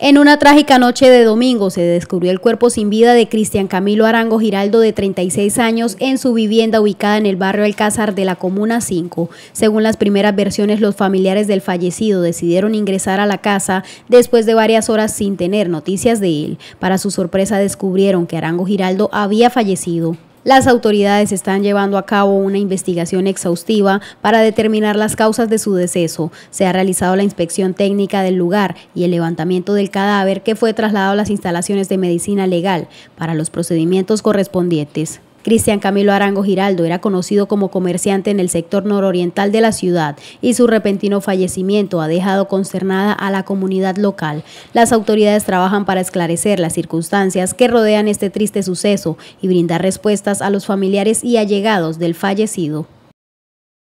En una trágica noche de domingo se descubrió el cuerpo sin vida de Cristian Camilo Arango Giraldo de 36 años en su vivienda ubicada en el barrio Alcázar de la Comuna 5. Según las primeras versiones, los familiares del fallecido decidieron ingresar a la casa después de varias horas sin tener noticias de él. Para su sorpresa descubrieron que Arango Giraldo había fallecido. Las autoridades están llevando a cabo una investigación exhaustiva para determinar las causas de su deceso. Se ha realizado la inspección técnica del lugar y el levantamiento del cadáver que fue trasladado a las instalaciones de medicina legal para los procedimientos correspondientes. Cristian Camilo Arango Giraldo era conocido como comerciante en el sector nororiental de la ciudad y su repentino fallecimiento ha dejado consternada a la comunidad local. Las autoridades trabajan para esclarecer las circunstancias que rodean este triste suceso y brindar respuestas a los familiares y allegados del fallecido.